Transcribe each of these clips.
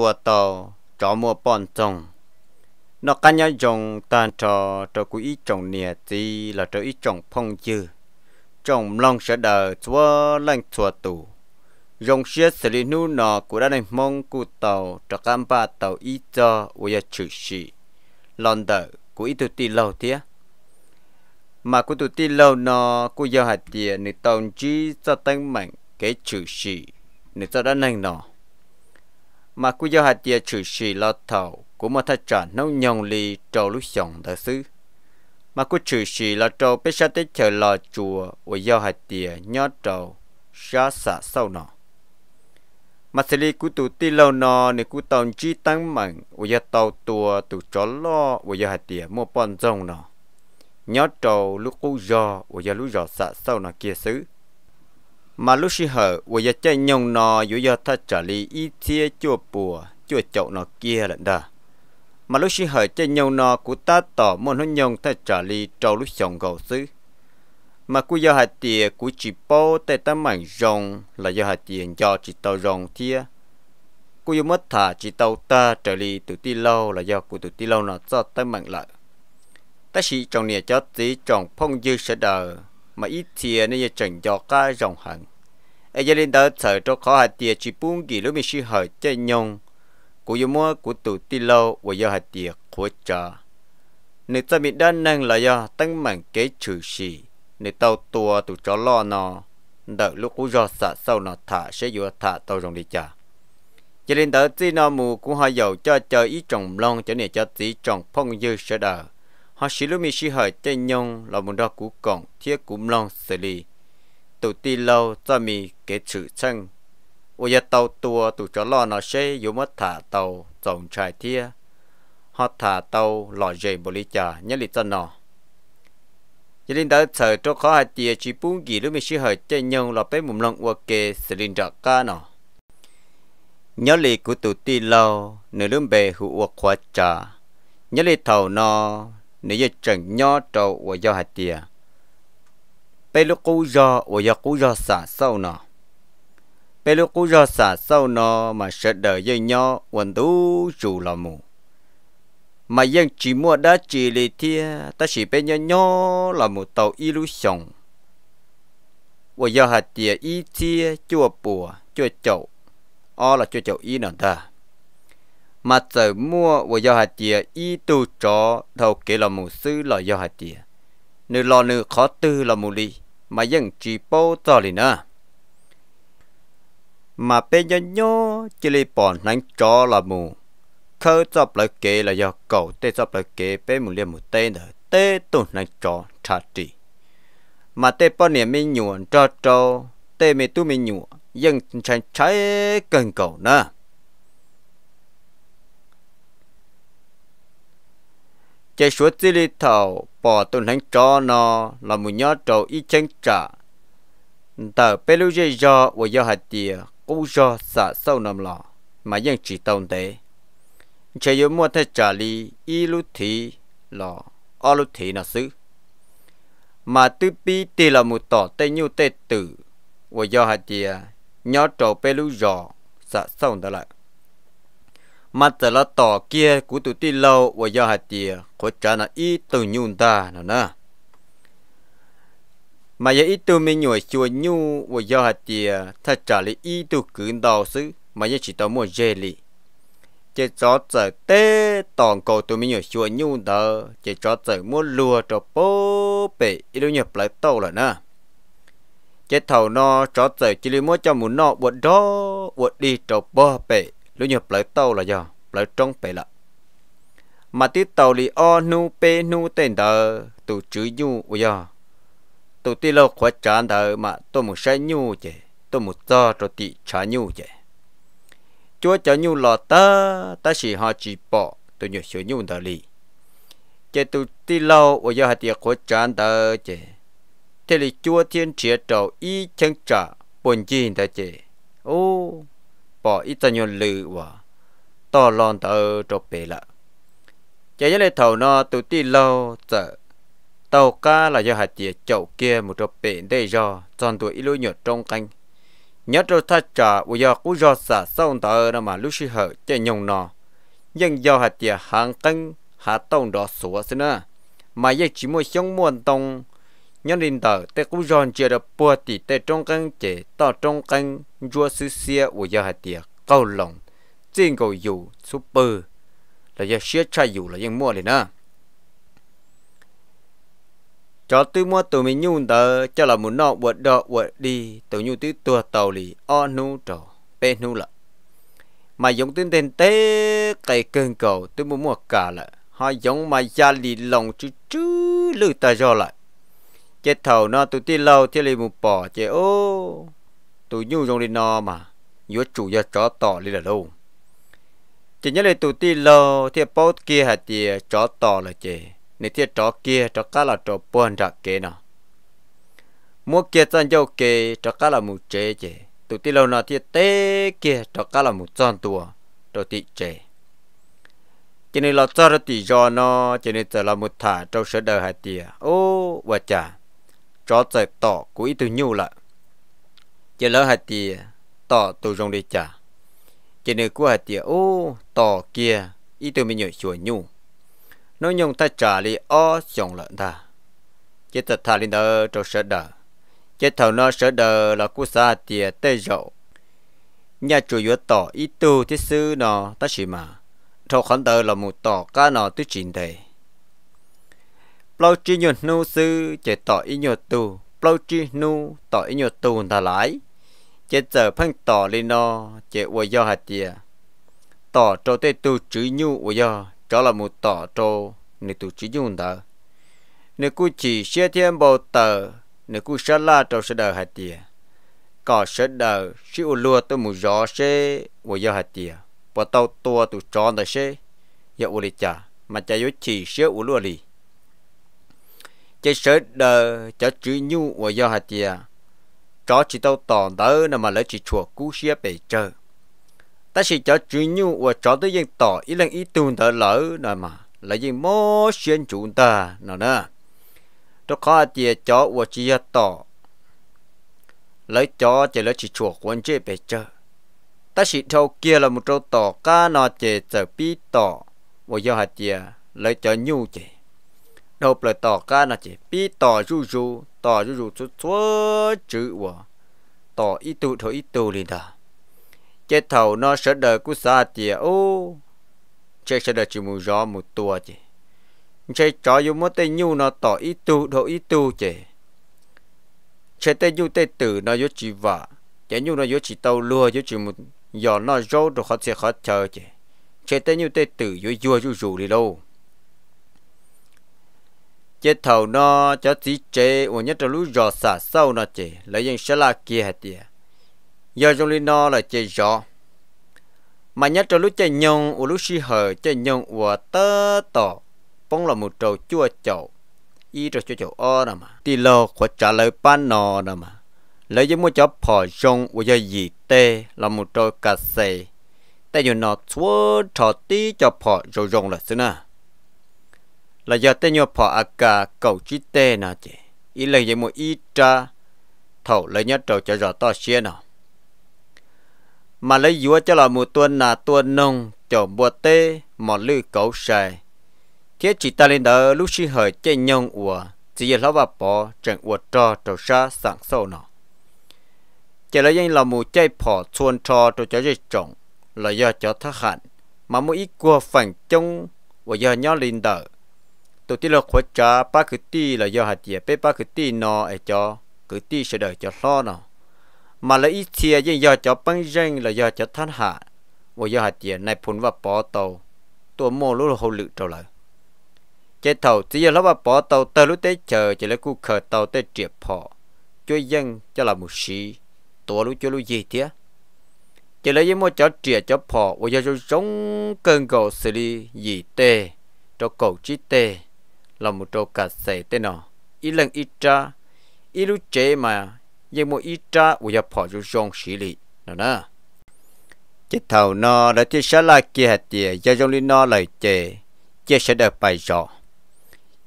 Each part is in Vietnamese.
ตัวโตจอมัวป้อนจงนอกกันยจงตานจอจอกุอีจงเนี่ยจีละจออีจงพงยือจงลองเสดอชัวลังชัวตูยงเชียสลินูนอกูได้ในมงกูเตาจอกันปาเตาอีจอวยจุชีลอนเดอกูอีตุตีเหล่าเทีย mà cô tụi ti lâu nó cô giờ hạt tiền nữ tông chi cho tăng mạnh cái chữ sĩ nữ cho đã nành nó mà cô giáo hạt chia trừ xì lo thầu của một thật trả nông nhồng li trầu lúc sống đại sứ mà cô trừ xì lo trầu bế sát tới trời lo chùa của giáo hạt chia nhó trâu xa xả sau nọ mà xử lý của tụ ti lâu nọ nè cú tàu chi tăng mạnh của giáo tàu tua tụ chó lo của giáo hạt chia mua bòn rồng nọ nhó trâu lúc cô giò của giáo lúc giò xả sau nọ kia xứ mà lúc xí hở vừa giờ chơi nhông nò vừa giờ ta trả lý ít thiê chua bùa chua chậu nò kia lận đà mà lúc xí hở chơi nhông nò của ta tỏ môn hôn nhông ta trả lý trâu lúc chồng gầu xứ mà cú giờ hạt tiền của chỉ bố tê ta mảnh rồng là giờ hạt tiền cho chỉ tàu rồng thia cú giờ mất thả chỉ tàu ta trả lý từ ti lâu là do của từ ti lâu nó cho ta mạnh lại ta chỉ trong nè cho tí trồng phong dư sẽ đời mà ít tiền nên chọn cho cả dòng hàng ai gia đình đó sợ cho khó hạt tiền chỉ buông kỳ lúc mình suy hỏi chơi nhông của yêu mua của tụ ti lâu và do hạt tiền của cha nếu ta bị đơn năng là do tăng mạnh kế trừ sĩ, nếu tàu tua tụ chó lo nó đợi lúc cú do xả sau nó thả sẽ vừa thả tàu rồng đi cha. gia đình đó chỉ nó mù cũng hơi dầu cho chơi ít trồng lon cho nên cho tí trồng phong dư sẽ đợi họ chỉ lúc mi chỉ hỏi tên nhung là một đo cú cổng thiết cúm long xử lý tụ ti lâu cho mi kế chữ chân ôi giờ tàu tua tụ cho lo nó sẽ yếu mất thả tàu tổng trải thia họ thả tàu lò dày bồ lý trà nhất lý cho nó giờ linh đã chờ cho khó hai tia chỉ bún gì lúc mi chỉ hỏi tên nhung là bé mùng long ua kê xử lý rõ ca nó nhớ lý của tụ ti lâu nửa lúc bề hữu ua khóa trà nhớ lý thầu nó nếu như chẳng nhỏ trâu và do hạt tiền bây lúc cú do và do cú do xả sâu nó bây lúc cú do xả sâu nó mà sợ đợi dây nhỏ quần tú chủ là mù mà dân chỉ mua đá chỉ lì thia ta chỉ bên nhỏ nhỏ là một tàu illusion và do hạt tiền ít thia chua bùa chua chậu o là chua chậu y nào ta mà giờ mua và do hạt chìa y tu cho đầu kế là mù sư là do hạt chìa nữ lo nữ khó tư là mù lì mà dân chỉ bố cho lì nữa mà bên nhớ nhớ chỉ lì bọn nắng cho là mù khơ chọc lại kế là do cầu tê chọc lại kế bên mù liền mù tê nữa tê tụt nắng cho trả trị mà tê bọn niệm mình nhuận cho cho tê mê tu mình nhuận dân chẳng cháy cần cầu nữa chế số chỉ lì thầu bỏ tuần hành cho nó là một nhớ trầu ít chân trả tờ bê lưu dây do và do hạt tìa cũng do xả sâu nằm lò mà dân chỉ tồn tế chế yếu mua thay trả lì y lưu thị lò o lưu thị nó xứ mà tư bi tì là một tỏ tê nhu tê tử và do hạt tìa nhớ trầu bê lưu dò xả sâu đó lại mà giờ là tỏ kia của tụi ti lâu và do hạt tìa của trả là ít từ nhung ta nữa nè mà giờ ít từ mình nhồi chùa nhu và do hạt tìa thật trả lại ít từ cứ đầu xứ mà giờ chỉ tao mua dê lì chỉ cho giờ tê toàn cầu tụi mình nhồi chùa nhu đó chỉ cho giờ mua lùa cho bố bể ít đâu nhập lại tàu rồi nè chỉ thầu nó cho giờ chỉ lấy mua cho muốn nọ buồn đó buồn đi cho bố bể lúc nhập lại tàu là do lại trong bể là mà tí tàu lì o nu pe nu tên tờ tụ chữ nhu ôi do tụ tí lô khóa chán tờ mà tôi muốn sai nhu chè tôi muốn cho cho tí chả nhu chè chúa chả nhu lò ta ta chỉ họ chỉ bỏ tôi nhớ sửa nhu tờ lì chè tụ tí lô ôi do hạt tiệc khóa chán tờ chè thế lì chúa thiên chia trầu ý chân trả bồn gì ta chè ô bỏ ít tao nhon lử và to lon tao trộp bể lợ chạy lên thầu nó tụt ti lâu chợ tàu cá là do hạt chìa chậu kia một trộp bể đây do tròn tuổi ít lối nhột trong canh nhớ trâu thắt trà u do cú do xả sông tờ nó mà lúc xí hở chạy nhông nọ nhưng do hạt chìa hàng canh hạt tông đó sủa xin nữa mà giờ chỉ mua sống muôn tông nhân linh tờ tê cú giòn chia được bùa tỷ tê trong căng chế to trong căng rùa sư xia của gia hạt tiệc câu lòng trên cầu dù super là do xia chai dù là dân mua thì nè cho tôi mua tụi mình nhung tờ cho là muốn nọ quật đọ quật đi tụi nhung tứ tua tàu lì o nu trò bê nu lợ mà giống tên tên tế cây cơn cầu tôi muốn mua cả lợ họ giống mà gia lì lòng chứ chứ lư ta do lại chế thầu nó tụi ti lâu thì lấy một bỏ chế ô tụi nhu trong đi nó mà yếu chủ yếu chó tỏ đi là đâu chỉ nhớ là tụi ti lâu thì bao kia hạt thì chó tỏ là chế nếu thì chó kia chó cá là chó buồn ra kế nó mua kia chân dâu kế chó cá là một chế chế tụi ti lâu nó thì té kia chó cá là một chân tua chó tị chế cho nên là cho nó tự do nó cho nên là một thả trong sở đời hạt thì ô và chả cho chạy tỏ quỹ từ nhu lại chỉ lỡ hạt tiền tỏ từ rong đi trả chỉ nơi của hạt tiền ô tỏ kia ý từ mình nhảy chùa nhu nó nhung ta trả li o chồng lợn ta chỉ thật thà lên đó cho sợ đờ chỉ thầu nó sợ đờ là cú xa tiền tê rậu nhà chủ yếu tỏ ý từ thiết sư nó ta chỉ mà thầu khán tờ là một tỏ ca nó tư trình thầy bao chi nhuận nu sư chế tỏ ý nhuận tù bao chi nu tỏ ý nhuận tù thà lại chế giờ phăng tỏ lên nó chế ua do hạt tìa tỏ cho tê tu chữ nhu ua do cho là một tỏ cho nè tu chữ nhu thà nè cu chỉ xe thiên bầu tờ nè cu sa la cho sẽ đời hạt tìa có sẽ đời sĩ ua lua tôi mù gió xe ua do hạt tìa bỏ tàu tua tu tròn đời xe giờ ua lì chả mà chả yếu chỉ xe ua lua lì chế sớ đờ cho chữ nhu và do hạt tìa chó chỉ tao tòn đỡ nằm mà lấy chỉ chùa cú xia bể chờ ta chỉ cho chữ nhu và chó tới dân tỏ ý lần ý tuôn đỡ lỡ nằm mà lấy dân mô xuyên chúng ta nè nè cho khó tìa chó và chỉ tỏ lấy chó chỉ lấy chỉ chùa quan chế bể chờ ta chỉ thâu kia là một trâu tỏ ca nọ chế chờ pi tỏ và do hạt tìa lấy chó nhu chế đầu lại tỏ ca là chỉ bi tỏ ru ru tỏ ru ru chút chúa chữ của tỏ ít tu thôi ít tu liền đó chết thầu nó sẽ đời cú xa tiề ô chết sẽ đời chỉ một gió một tua chỉ chết cho dù mất tay nhu nó tỏ ít tu thôi ít tu chỉ chết tay nhu tay tử nó yếu chỉ vợ, chết nhu nó yếu chỉ tàu lừa yếu chỉ một gió nó râu rồi khó sẽ khó chờ chỉ chết tay nhu tay tử yếu yếu ru ru đi đâu chế thầu nó cho tí chế và nhất trong lúc rõ xả sau nó chế lấy dân sẽ là kia hết tiền giờ trong lúc nó là chế rõ mà nhất trong lúc chế nhung và lúc si hờ chế nhung và tơ tỏ bông là một trầu chua chậu y trầu chua chậu o nè mà tì lò của trả lời ban nò nè mà lấy những mua chó phò rong và giờ gì tê là một trầu cà xè tại dù nó chúa trò tí cho phò rồi rong là xưa nè là do tên nhau phò à cả cầu chí tê nà chị ý lần gì một ít cha thầu lấy nhớ trầu cho rõ to xe nào mà lấy dúa cho là một tuần là tuần nông cho bùa tê mỏ lư cầu xài thế chỉ ta lên đó lúc xí hời chơi nhông ủa chỉ là lão bà bỏ chẳng ủa trò trầu xa sẵn sâu nào chỉ lấy danh là một chạy phò chuồn trò trầu cho dây trồng là do cho thất hạn mà một ít qua phẳng trông và do nhau lên đời tổ tiên là khóa cha ba cứ ti là do hạt dẻ bé ba cứ ti nó ấy cho cứ ti sẽ đợi cho lo nó mà là ít chia nhưng do cho băng răng là do cho than hạ và do hạt dẻ này phun vào bỏ tàu tổ mô lúc hồ lự trâu lại chế thầu chỉ giờ lúc mà bỏ tàu tờ lúc tới chờ chỉ là cu khờ tàu tới triệt họ cho dân cho là một sĩ tổ lúc cho lúc gì thế chỉ là những một chó triệt chó họ và giờ cho giống cơn cầu xử lý gì tê cho cầu chi tê là một trâu cả sẻ tên nó ít lần ít cha ít lúc chế mà nhưng một ít cha uy hiếp họ chú trong xử lý nó nè Chết thầu nó đã chết sẻ lại kia hạt tìa do trong lý nó lại chè chia sẻ được bài rõ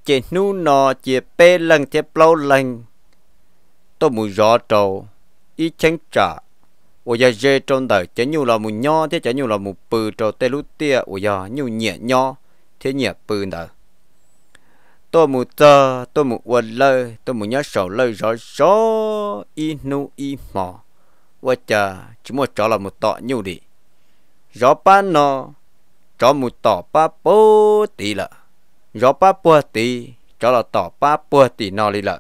chè nu nó chia bê lần chia lâu lần tôi muốn rõ trâu ít chánh trả ủa giờ dê trong đời chả nhiều là một nho thế chả nhiều là một bự trâu tê lút tia ủa giờ nhiều nhẹ nho thế nhẹ bự đời tôi mù tơ tôi mù quần lơ tôi mù nhớ sầu lơ rõ rõ y nu y mò và chờ chỉ một trò là một tọ nhu đi rõ ba nó trò mù tọ ba bố tỷ lợ rõ ba bố tỷ trò là tọ ba bố tỷ nó đi lợ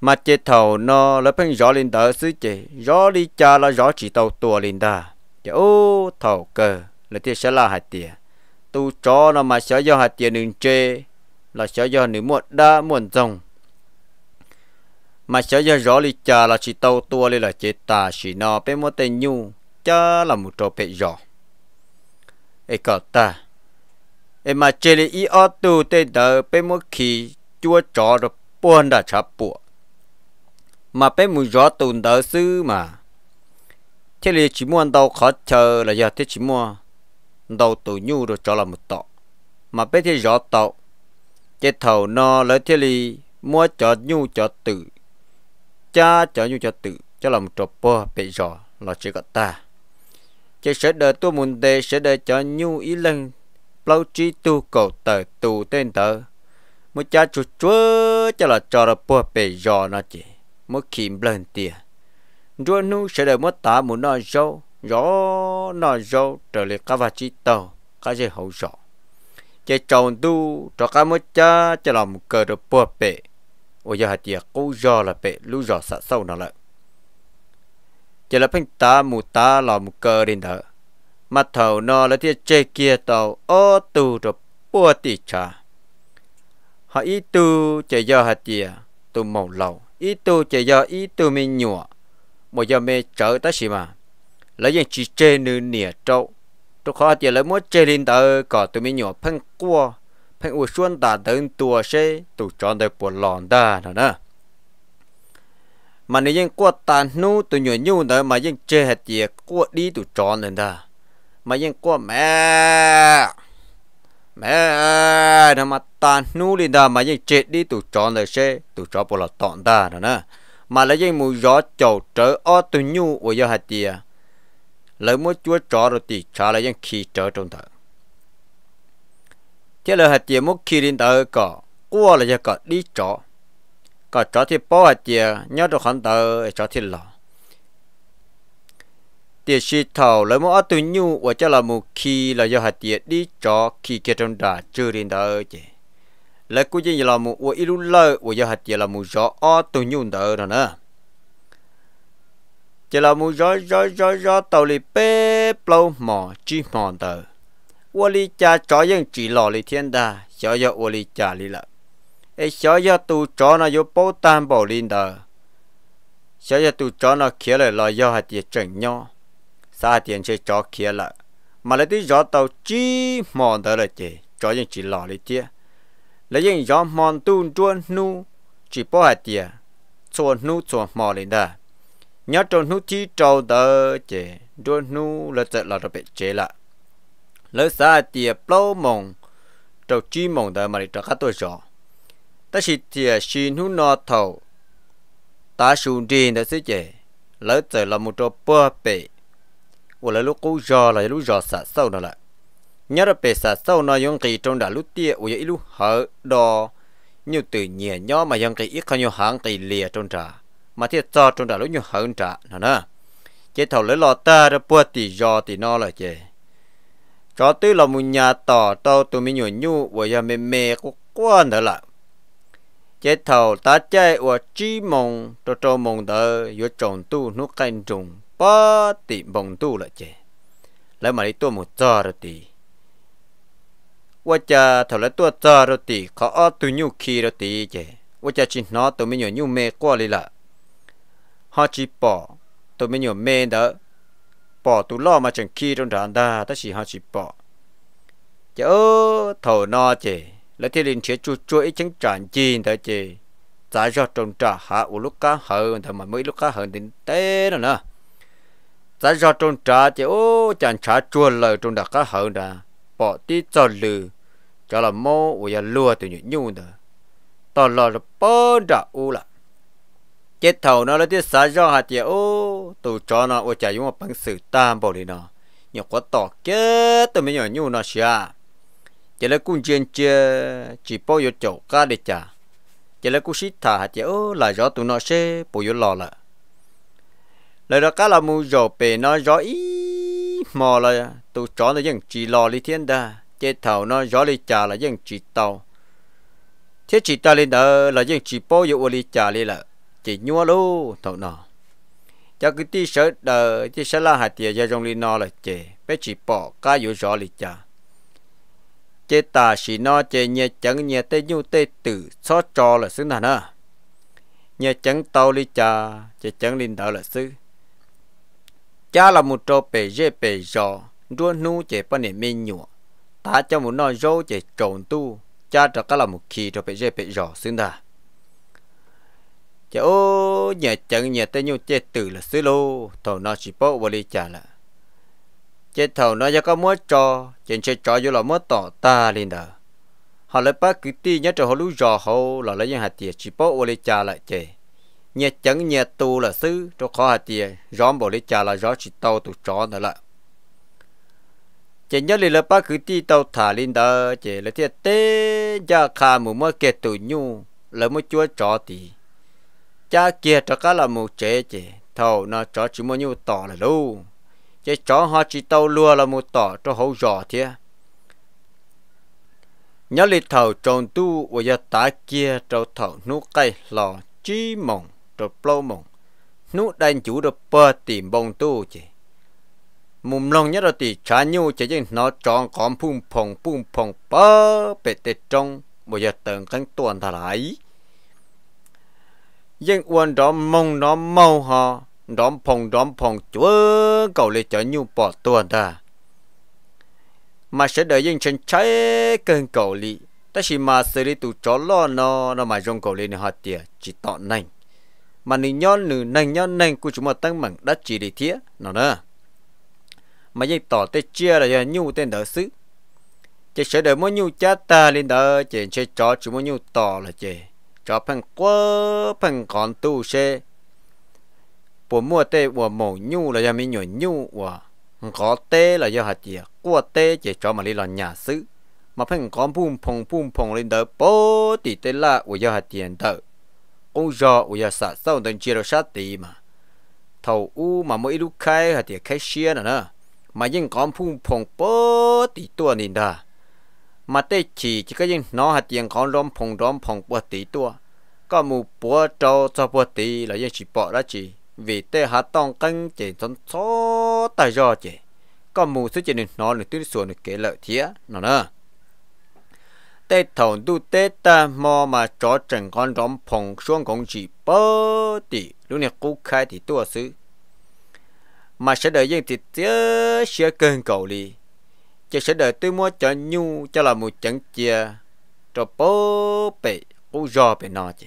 mà chết thầu nó là phân rõ lên đỡ sứ chế rõ đi cha là rõ chỉ tàu tua lên đà chế ô thầu cờ là thế sẽ là hạt tiền tu cho nó mà sẽ do hạt tiền đừng chê là sẽ do nữ muộn đã muộn rồng mà sẽ do rõ lý cha là chỉ tàu tua lên là chế tà chỉ nó bé mua tên nhu cha là một trò bé giỏ ấy cả ta ấy mà chế lý ý ở tu tên đỡ bé mua khi chúa trò rồi buồn đã chắp bùa mà bé mua rõ tồn đỡ sư mà thế là chỉ muốn đâu khó chờ là giờ thế chỉ mua đầu tù nhu rồi cho là một tọ mà bé thì rõ tàu cái thầu nó lấy thế li mua cho nhu cho tự, cha cho nhu cho tự, cho làm trộp bò bị rõ là chỉ có ta cái sẽ đợi tôi muốn đề sẽ đợi cho nhu ý lần lâu trí tu cầu tờ tù tên tờ một cha chuột chúa cho là cho là bò bị rõ nó chỉ một kìm lần tiền rồi nhu sẽ đợi mất tá muốn nó dâu gió nó gió trở lại các vật chi tàu các dây hậu gió chế tròn tu cho các mức cha cho làm cờ được bùa bể ô giờ hạt địa cũ gió là bể lũ gió sạt sâu nó lại chế là phanh ta mù ta làm cờ đến đó mặt thầu nó là thiết chế kia tàu ô tu được bùa tỉ cha họ ý tu chế giờ hạt địa tu màu lầu ý tu chế giờ ý tu mình nhủa một giờ mê trở ta xí mà lấy những chỉ chê nữ nỉa trâu tôi khó chỉ lấy mỗi chê lên tờ có tôi mới nhỏ phân qua, phân u xuân ta đơn tua xe tụ chọn đời buồn lòn ta nữa nè mà nếu những cua tàn nu tụ nhỏ nhu nữa mà những chê hạt gì cua đi tụ chọn lên ta mà những cua mẹ mẹ nó mà tàn nu lên ta mà những chết đi tụ chọn đời xe tụ chọn buồn lòn tọn ta nữa nè mà lấy những mùi gió chầu trở ô tụ nhu ở gió hạt gì à? lời mua chúa trò rồi thì trả lại những khi trở trong thở thế là hạt chè mua khi đến tờ cỏ qua là cho cỏ đi trọ cỏ trọ thì bỏ hạt chè nhớ được hắn tờ trọ thì lò tiền sĩ thầu lấy mua từ nhu và cho là một khi là do hạt tiền đi trọ khi kia trong đà chưa đến tờ chứ lấy cuối gì là một và ilu lơ và do hạt tiền là một rõ từ nhu tờ rồi nữa chỉ là mu gió gió gió gió tàu lì bê plau mỏ chi mỏ tờ ô lì cha chó yên chỉ lò lì thiên đà xó yo ô lì cha lì lợ ai xó yo tu chó nó yo bố tam bò linh đờ xó yo tu chó nó kia lời lò yo hạt tiền chuẩn nhau xa tiền chơi chó kia lợ mà lại đi gió tàu chi mòn tờ là chị chó yên chỉ lò lì tia lấy yên gió mòn tu chuôn nu chỉ bố hạt tiền chuôn nu chuôn mò lì đờ nhớ cho nú chi trâu đỡ chế đua nú là chạy là đặc biệt chế là lỡ xa tiề bao mông trâu chi mông đỡ mà đi trâu khát tôi rõ ta chỉ tiề xin nú nọ thầu ta xuống đi đã xí chế lỡ chạy là một trâu bơ bể của lỡ lúc cú rõ là lúc rõ sạch sâu nữa là nhớ là bể sạch sâu nó dùng kỳ trong đã lúc tiề của dạy lúc hở đò như tự nhiên nhó mà dùng cái ít không nhiều hàng kỳ lìa trong trà mà thiệt cho trong trả lối nhiều hơn trả nè nè chế thầu lấy lọ ta ra bua tỷ do tỷ no là chế cho tư là một nhà tỏ tao tụi mình nhuận nhu và giờ mê mê của quan đó là chế thầu ta chạy và chi mong cho cho mong đỡ vô trồng tu nước canh trùng ba tỷ bồng tu là chế lấy mà đi tu một cho rồi tỷ và cha thầu lấy tu cho rồi tỷ khó tu nhu khi rồi tỷ chế và cha chỉ nó tụi mình nhuận nhu mê qua đi là họ chỉ bỏ tụi mình nhiều mê đó bỏ tụi lo mà chẳng khi trong đàn ta ta chỉ họ chỉ bỏ chớ thầu no chè lấy thiên linh chế chu chuỗi chẳng tràn chi đó chè giá cho trong trà hạ u lúc cá hơn thằng mà mới lúc cá hơn đến té rồi nè giá cho trong trà chè ô chẳng trà chua lời trong đặc cá hơn đã bỏ tí cho lừ cho là mô u ya lúa từ nhũ nhung đó tao lo là bỏ đã u lại chết thầu nó lấy tiết xá do hạt chị ô tụ cho nó ô chả dùng bằng sự tam bảo đi nó nhỏ quá tỏ chết tôi mới nhỏ nhu nó xia chỉ là cung chiến chia chỉ bao nhiêu chỗ cá để trả chỉ là cung xít thả hạt chị ô là do tụi nó sẽ bao nhiêu lò lợ lời đó cá là mù dầu bể nó gió ý mò là tụ cho nó vẫn chỉ lò đi thiên đa chết thầu nó gió đi trả là vẫn chỉ tàu thế chỉ ta lên đó là vẫn chỉ bao nhiêu ô đi trả đi lợ chỉ nhua lu thầu nọ cho cái tí sợ đờ tí sợ là hạt tiền cho trong li nó là chè bé chỉ bỏ cá yếu rõ li cha chè ta chỉ nó chè nhẹ chẳng nhẹ tê nhu tê tử so trò là xứ nào nữa nhẹ chẳng tàu li cha chè chẳng linh đạo là xứ cha là một trò bể dễ bể rõ đua nu chè bao niệm minh nhụa ta cho một nó râu chè trộn tu cha trở cả là một khi trò bể dễ bể rõ xứ nào chả ô nhà chẳng nhà tây nhung chết tử là xứ lô thầu nó chỉ bốc vào đi trả là chết thầu nó cho có mua cho trên chơi cho vô là mua tỏ ta lên đó họ lấy bác cứ ti nhớ cho họ lú rò họ là lấy những hạt tiền chỉ bốc vào đi trả lại chè nhà chẳng nhà tu là xứ cho khó hạt tiền róm vào đi trả là rõ chỉ tàu tụ trò nữa là chỉ nhớ lì là ba cứ ti tàu thả lên đó chỉ là thiệt tế gia khá mù mơ kẹt tù nhu là mơ chúa trò tì cha kia cho cá là một chế chế thầu nó cho chỉ muốn nhu tỏ là lu chế cho họ chỉ tàu lua là một tỏ cho hậu giỏ thế nhớ lịch thầu tròn tu và giờ tá kia cho thầu nú cây lò chi mộng cho plau mộng nú đánh chủ được bơ tìm bông tu chế mùng lòng nhớ là tỷ cha nhu chế chứ nó tròn con phung phồng phung phồng bơ bể tê trong bây giờ từng cánh tuần thả lại nhưng uốn đó mông nó mau ho đóm phòng đóm phòng chúa cầu lấy chở nhu bỏ tuần ta mà sẽ đợi những chân trái cơn cầu lì ta chỉ mà xử lý tụ chó lo nó nó mà dùng cầu lì lên họ tiệt chỉ tọ nành mà nữ nhon nữ nành nhon nành của chúng ta tăng bằng đất chỉ để thiết nó nè mà dây tỏ tê chia là nhu tên đỡ xứ chỉ sẽ đợi mỗi nhu cha ta lên đỡ chỉ sẽ cho chúng mỗi nhu tỏ là chơi cho phần quá phần con tu xe bộ mua tê của mổ nhu là do mình nhồi nhu của có tê là do hạt gì của tê chỉ cho mà đi là nhà sư, mà phần con bùm phồng bùm phồng lên đỡ bố tỷ tê là của do hạt tiền đỡ cũng giò của do sạt sau đến chia rồi sát tỷ mà thầu u mà mỗi lúc khai hạt tiền khai xe nữa mà nhưng con bùm phồng bố tỷ tua nên đà mà tê chỉ chỉ cái gì nó hạt tiền khó lom phồng lom phồng bữa tí tua có mù bữa cho cho bữa tí là dân chỉ bỏ ra chỉ vì tê hạt tông căng chỉ tốn số tài do chỉ có mù số chỉ nên nó được tuyết xuống được kế lợi thía nó nữa tê thầu du tê ta mò mà chó trần con lom phồng xuống cũng chỉ bơ tí lúc này cú khai thì tua xứ mà sẽ đợi dân thì sẽ cơn cầu đi chỉ sẽ đợi tôi mua cho nhu cho là một trận chia cho bố bể u do bể nọ chị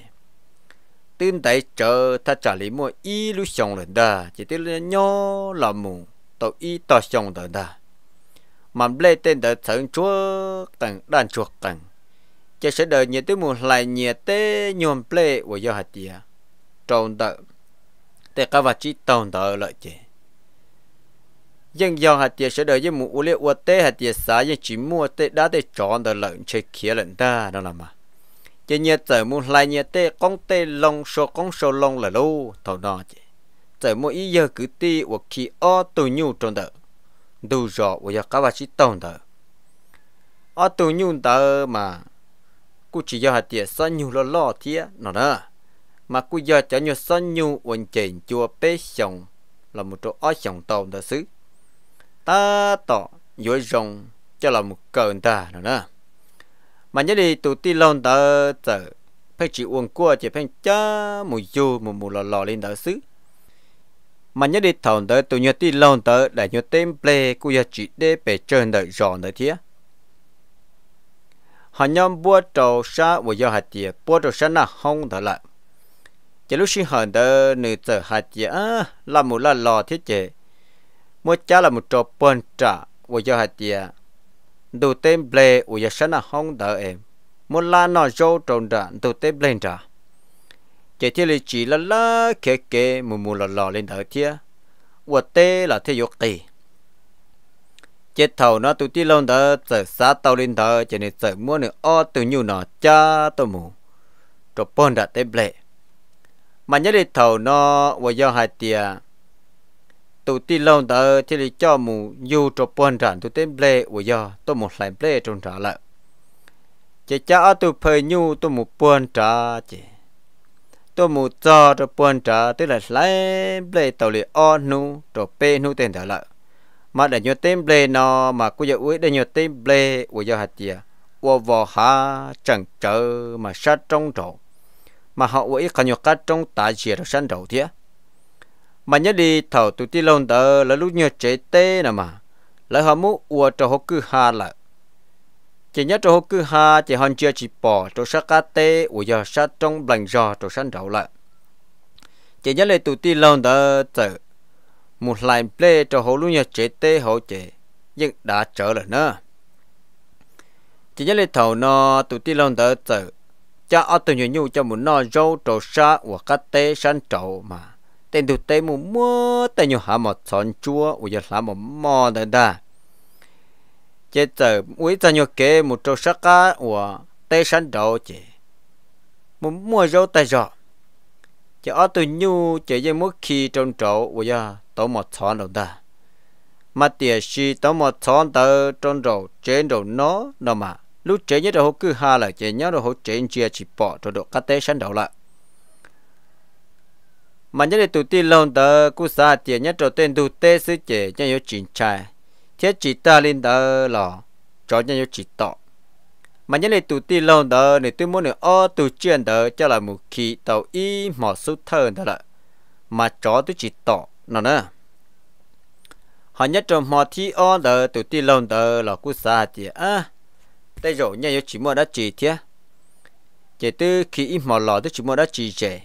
tin tại chợ ta trả lý mua y lu xong lần đà chỉ tiếc là nhỏ là mù tàu y to xong lần đà mà lê tên đợi thằng chúa tầng đàn chuột tầng chỉ sẽ đợi nhiều tôi mua lại nhiều tê nhom lê của do hạt tìa tròn đợi tê cá vật chỉ tồn đợi lợi chị nhưng do hạt tiền sẽ đợi với mũ liệu uất tế hạt tiền xá nhưng chỉ mua tế đã tê chọn được lợn chơi kia lợn ta đó là mà chỉ nhớ tờ mua lai nhớ tế con tế long số con số long là lô thầu đó chứ tờ mua ý giờ cứ tê hoặc khi o tù nhu tròn tờ đủ rõ của giờ các bạn chỉ tông tờ o tù nhu tờ mà cú chỉ do hạt tiền xá nhu lo lo thía nó đó mà cú do cho nhu xá nhu ổn chỉnh chùa bế sòng là một chỗ o sòng tàu đó xứ ta tỏ dối rồng cho là một cơn ta nữa nè mà nhớ đi tụi ti lon ta chờ phải chịu uống cua chỉ phải chá một du một mùi lò lò lên đỡ xứ mà nhớ đi thòng tới tụi nhớ ti lon tới để nhớ tên ple của gia chị để bề chơi đợi giòn đợi thiếc họ nhóm bua trầu sa và do hạt tiệt bua trầu sa là không thở lại chỉ lúc sinh hờn tới nữ tờ hạt tiệt là một là lò thiết chế mua cha là một trò bận trả của giờ hạt tiền đầu tên ble của gia sáng là không đỡ em mua là nó dâu trộn trả đầu tên ble trả chỉ thế là chỉ là lá kê kê mù mù lò lò lên đỡ thia của tê là thế dục kỳ chết thầu nó tụi tí lâu đỡ sợ xa tàu lên đỡ cho nên sợ mua nữa o từ nhu nó cha tôi mù trò bận đã tên ble mà nhớ đi thầu nó của giờ hạt tiền tụ ti lâu đó chỉ là cho mù dù cho bọn trận tụ tên ble của do tôi một lại ble trong trả lại chỉ cho tụ phơi nhu tôi một bọn trả chỉ tôi một cho cho bọn trả tức là lại ble tàu lì o nu cho pe nu tên trả lại mà để nhiều tên ble nó mà cứ giờ uế để nhiều tên ble của do hạt gì ô vò ha chẳng chờ mà sát trong trộn mà họ uế còn nhiều cắt trong tà chia rồi săn đầu thiệt mà nhớ đi thầu tụi ti lông tờ là lúc nhớ chế tê nè mà lại họ muốn ua cho họ cứ hà là chỉ nhớ cho họ cứ hà chỉ hòn chưa chỉ bỏ cho sát cá tê ua giờ sát trong bành giò cho sát đầu lại chỉ nhớ lại tụi ti lông tờ tờ một lại ple cho họ lúc nhớ chế tê họ chế nhưng đã trở lại nữa chỉ nhớ lại thầu nó tụi ti lông tờ tờ cha ở từ nhiều nhiêu cho muốn nó râu trầu sát ua cá tê san trầu mà tên tụt tê mù mua tên nhiều hà một son chua u giờ làm một mò đờ đờ chế tờ uý tờ nhiều kế một trâu sắc cá của tê sắn đầu chế mù mùa rau tê rọ chế ở tụi nhu chế dây mua khi trong trâu u giờ tổ một son đầu đờ mà tiền si tổ một son tờ trong trâu trên trâu nó nó mà lúc chế nhớ là hồ cứ hà là chế nhớ là hồ chế chia chỉ bỏ cho độ cá tê sắn đầu lại mà nhất là tụi ti lon tờ cú sa tiền nhất trò tên đủ tê sư chế cho yếu chín trai thiết chỉ ta lên tờ là cho nhau chỉ tọ mà nhất là tụi ti lon tờ này tôi muốn nữa ô tụi chuyện tờ cho là một khi tàu y mỏ số thơ đó là mà cho tôi chỉ tọ nó nữa họ nhất trong mò thi ô tờ tụi ti lon tờ là cú sa tiền à tay rồi nhau chỉ mua đã chỉ thiết chỉ tư khi mỏ lò tôi chỉ mua đã chỉ chế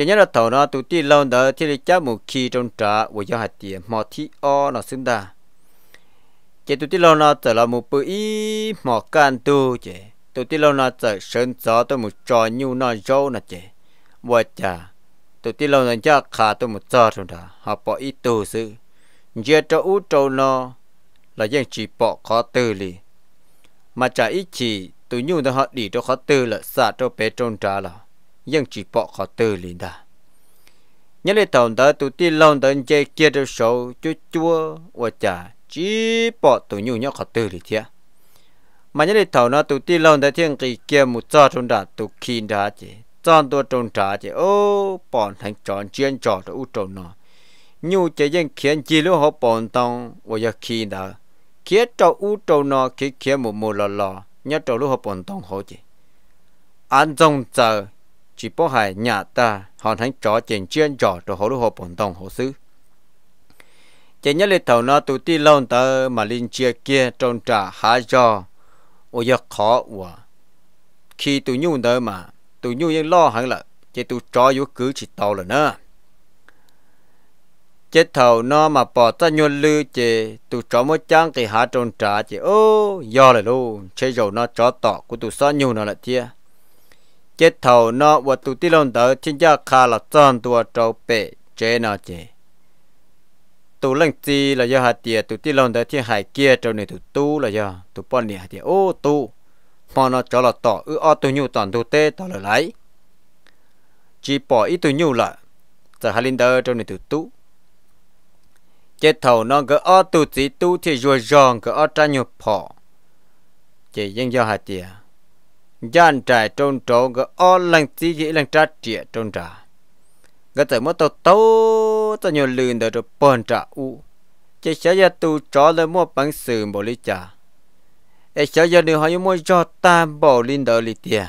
chỉ nhớ là thầu nó tụt đi lâu đó thì lấy cháu một khi trong trà với do hạt tiền mò thi o nó xứng đa chỉ tụt đi lâu nó trở là một bữa ý mò can tu chỉ tụt đi lâu nó trở sơn gió tôi một trò nhu nó râu nó chỉ vợ cha tụt đi lâu nó cho khá tôi một trò trong đó họ bỏ ý tu sự giờ cho ú trâu nó là dân chỉ bỏ khó tư li mà chả ít chỉ tụi nhu nó họ đi cho khó tư là xa cho bé trong trà là nhưng chỉ bỏ khó từ liền đã nhớ lại tổng đó tụi ti lòng đơn chơi kia đâu sầu chua chua và chả chỉ bỏ tụi nhu nhóc khó từ liền thiệt mà nhớ lại tổng đó tụi ti lòng đó thiên kỳ kia một trò trong đó tụi khi đó chứ tròn tua trong trả chứ ô bọn thành chọn chuyên trò đó u tròn nọ. nhu chơi dân khiến chỉ lúc họ bọn tông và giờ khi đó khiến trò u tròn nọ khi khiến một mùa lò lò nhớ trò lúc họ bọn tông họ chứ anh trông chờ chỉ bỏ hải nhà ta hoàn thành trò chèn chiên trò rồi hồ hồ bổn đồng hồ sứ chỉ nhớ lịch thầu nó tụ ti lâu tờ mà linh chia kia trong trả há do ôi giờ khó quá khi tụ nhu tờ mà tụ nhu yên lo hẳn là chỉ tụ chó yếu cứ chỉ tàu là nữa chế thầu nó mà bỏ ta nhuận lư chế tụ chó mới trang thì há trong trả chế ô do là luôn chế dầu nó chó tỏ của tụ sao nhu nó là chia chết thầu nó và tụt tí lon tớ trên gia khá là tròn tua trâu bể chế nó chế tụ lăng chi là do hạt tiệt tụt tí lon tớ thiên hải kia trâu này tụ tu là do tụ bọn này hạt tiệt ô tu mà nó cho là tỏ ư o tụi nhu toàn tụt tê tỏ là lấy chỉ bỏ ít tụ nhu là giờ hai linh tớ trâu này tụ tu chết thầu nó gỡ o tụ chỉ tu thì rồi giòn gỡ o tra nhu phò chỉ riêng do hạt tiệt dân trại trôn trổ gỡ o lăng tí dĩ lăng trá trịa trôn trà gỡ tới mất tàu tàu tàu nhiều lươn đỡ rồi bòn trà u chỉ sẽ ra tù tró lên mua bằng sự bổ lý trà e sẽ ra đường hỏi mua cho ta bổ linh đỡ lý tiền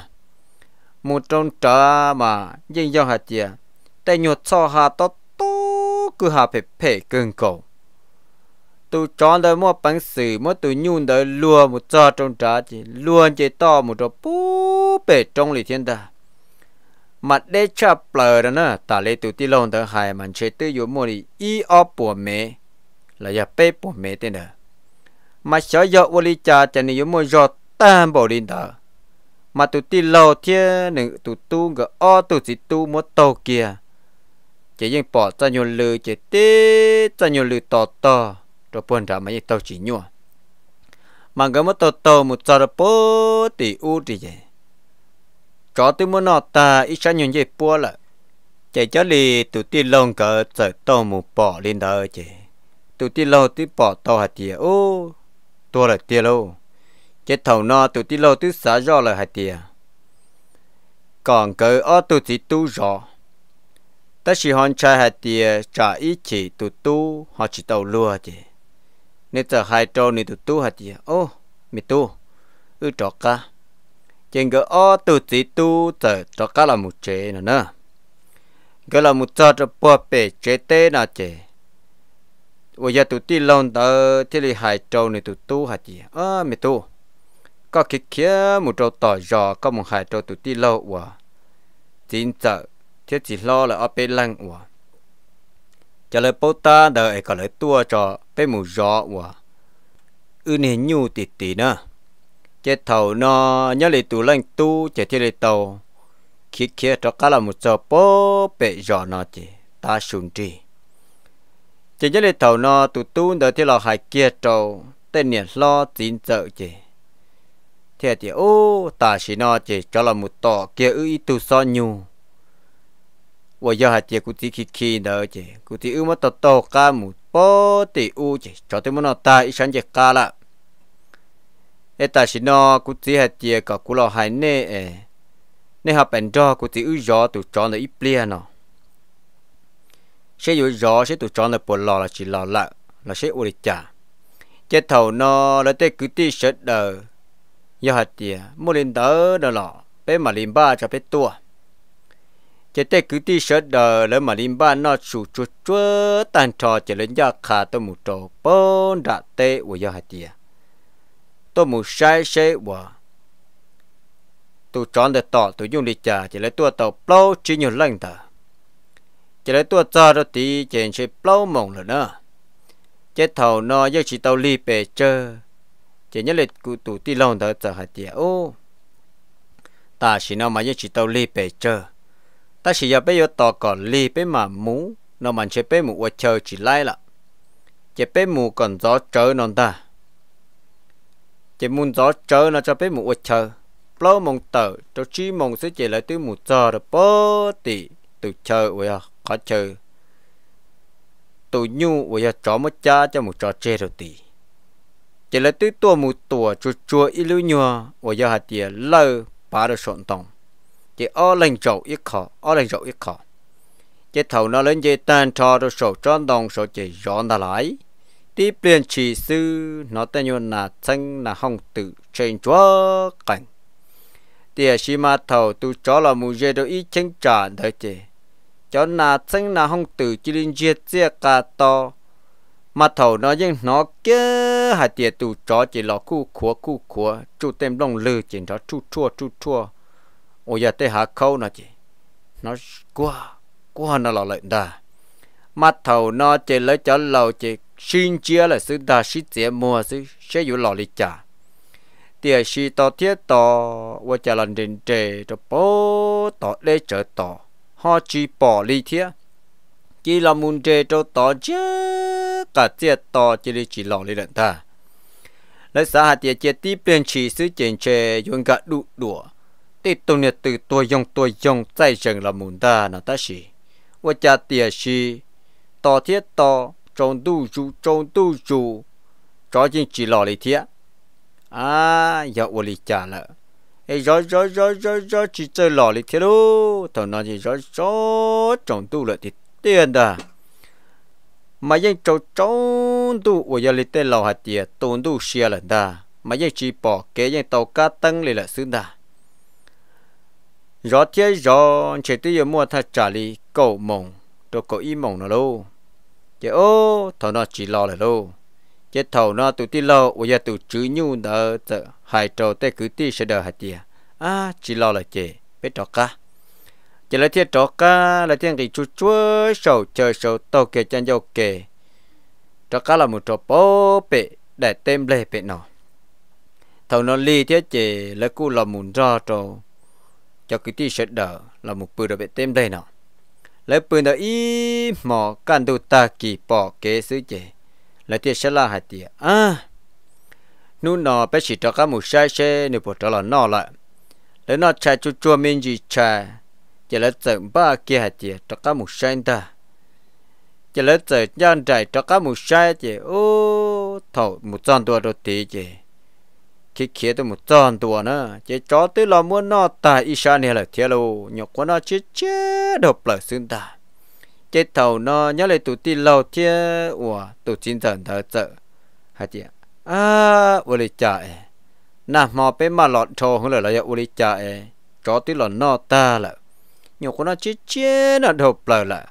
một trôn trà mà nhưng do hạt tiền tay nhột cho hà to to cứ hà phê phê cưng cầu tu chọn đời mua bằng sử mua tu nhung đời lùa một cho trong trả chỉ luôn chỉ to một chỗ bú bể trong lì thiên ta mặt để cha bờ đó nè ta lấy tu ti lòng đời hai mình chế tư yếu mua đi y ở bùa mẹ là ya bê bùa mẹ tên đó mà sợ giờ vô lý cha cho nên yếu mua giờ tan bỏ đi đó mà tu ti lâu thiên nữ tu tu ngỡ o tu chỉ tu mua tàu kia chỉ riêng bỏ cho nhiều lừa chỉ tê cho nhiều lừa to to rồi bọn trả mấy tàu chỉ nhua mà cái mất tàu tàu một giờ bố tỷ u tỷ vậy chó tôi muốn nọ ta ít sáng nhận gì bố là chạy chó lì tụi tiên lông cỡ sợ tàu một bỏ lên đó chị tụi tiên lâu tụi bỏ tàu hạt tìa ô tôi là tìa lâu chết thầu nọ tụi tiên lâu tụi xả rõ là hạt tìa còn cỡ ở tụi chỉ tu rõ ta chỉ hòn trai hạt tìa trả ít chỉ tụi tu họ chỉ tàu lùa chứ nên giờ hai trâu nên tụt tu hạt gì ô mi tu ư trọ ca chừng gỡ ô tụt chỉ tu giờ trọ ca là một chế nữa nè cái là một trò trọ bò bể chế tê nà chế bây giờ tụt đi lon tờ thì là hai trâu nên tụt tu hạt gì ô mi tu có kia kia một trâu tỏ giò có một hai trâu tụt đi lâu quá chính giờ thiết chỉ lo là ở bên lăng quá cho lời bố ta đời có lời tua cho phải mù rõ quá ư nè nhu tì tì nữa chế thầu nó nhớ lì tù lanh tu chế thi lì tàu khi kia cho cá là một chỗ bố bệ rõ nó chứ ta xuống trì chỉ nhớ lì tàu nó tù tu đỡ thì là hai kia trâu tên nè lo chín sợ chứ thế thì ô ta chỉ nó chỉ cho là một tổ kia ư ít tu so nhu và giờ hạt chỉ cũng chỉ khi khi đó chỉ cũng chỉ ư mất tọ tọ ca một ปติอูจจอติมนตาอิฉันเจกาละเอตาชินอกุติเฮเจกกุลาไฮเนเนฮะเป็นจอกุติอูจอตุจอนอิเปลียนอเชยูจอเชตุจอนปลอละจิลอละลเชอุริจาเจ้าหนอและเต็กุติเสดเดอยาหัดเดียมุลินเดอร์ดอลเป็นมาลินบาจะเป็นตัวจะได้คือที่เชิดเดอแล้วมาลิมบ้านนอสูจุดจ้วตันทอจะเล่นยาขาตัวมุโตปนดาเตวยาหเตียตัวมุใช้ใช้ว่าตัวจอนเดต่อตัวยุ่งดีจ่าจะเลตัวต่อเปล่าจีนอยู่ลังตาจะเลตัวจ่ารตีเจนใช้เปล่ามองเลยนะเจ้าเท่านอยงชีเตาลีเปเจอเจนยันเล็ดกูตัวที่ลองเถอจหัดเตียโอ้ตาชีนอมายงชีเตาลีเปเจอ ta chỉ giờ bây giờ tỏ còn li bé mà mũ nó mà chế bé mũ ở chờ chỉ lại là chế bé mũ còn gió chờ nó ta chế muốn gió chờ nó cho bé mũ ở chờ bao mong tờ cho chi mong sẽ chỉ lại tới mũ chờ được bơ tỷ từ chờ vậy khó chờ tụ nhu vậy chó mất cha cho một trò chết rồi tỷ chỉ lại tới tua mũ tua chua chua ít lưu nhua vậy hạt tiền lơ bà được sọn tòng chỉ ở lên chỗ ít khó ở lên chỗ ít khó chỉ thầu nó lên dây tan cho đồ sổ tròn đồng sổ chỉ rõ ra lại tiếp liền chỉ sư nó tên như là chân là hồng tự trên chúa cảnh thì khi mà thầu tu cho là mù dê đồ ý chân trả đợi chị cho là chân là hồng tự chỉ linh dê chia cả to mà thầu nó nhưng nó kia hai tiệt tu cho chỉ là khu khua khu khua chú tem đông lư chỉ đó chú chua chú chua ô giờ thế hạ khâu nó chị nó quá quá nó là lợn đà mắt thầu nó chị lấy cho lầu chị xin chia là sự đa sĩ chế mua sự sẽ dụ lò lịch trả tiền sĩ to thiết to và trả lần đình trề cho bố to lê trở to họ chỉ bỏ lì thiết chỉ là muốn trề cho to chứ cả tiệt to chỉ là chỉ lò lịch lợn ta lấy xã hạt tiệt tiệt tiếp bên chỉ sự chèn chè dùng cả đủ đùa tí tụ nhiệt từ tôi dùng tôi dùng chạy rừng là muốn ta nó ta xì và cha tiề xì to thiết to trông tu chú trông tu chú cho chính chỉ lò lý thiết à giờ ủa lý trả lợ ai rõ rõ rõ rõ rõ chỉ chơi lò lý thiết luôn thằng nó chỉ rõ rõ trông tu lợi thì tiền đó mà dân trâu trông tu ủa giờ lý tên lò hạt tiề tốn tu xia lần ta mà dân chỉ bỏ kế dân tàu cá tăng lý là xứng ta gió chế gió chỉ tôi giờ mua thật trả lý cầu mộng tôi có ý mộng nó luôn chế ô thầu nó chỉ lo là luôn chế thầu nó tụi ti lo bây giờ tụi chữ nhu đỡ tờ hai trâu tê cứ ti sẽ đỡ hạt tiền à chỉ lo là chế biết trò cá chế là thiên trò cá là thiên cái chú chúa sầu chờ sầu tàu kề chân dầu kề trò cá là một trò bố bệ để tem lệ bệ nó thầu nó li thế chế là cú là muốn ra trò cho cái tí sệt đỡ là một bữa đã bị tem đây nọ, lấy bữa đó ý mò can đồ ta kỳ bỏ kế sứ chế lấy tiền sẽ là hai tiền à nu nó bé chỉ cho các một sai xe nếu bỏ cho là nọ lại lấy nọ chạy chua chua mình gì chạy chỉ lấy tận ba kia hai tiền cho các một sai ta chỉ lấy tận gian chạy cho các một sai chỉ ô thầu một trăm đô đô tí chỉ khi kia tôi một tròn tuổi nữa chỉ chó tới là muốn nó tại isha này là thiệt lô nhọc quá nó chết chết độc là xương ta chết thầu nó nhớ lại tụi tin lâu thiệt ủa tụi tin thần thở sợ hả chị à ủa lịch chạy nà mò bé mà lọt trò hơn là là ủa lịch chạy chó tới là nó ta là nhọc quá nó chết chết nó độc là là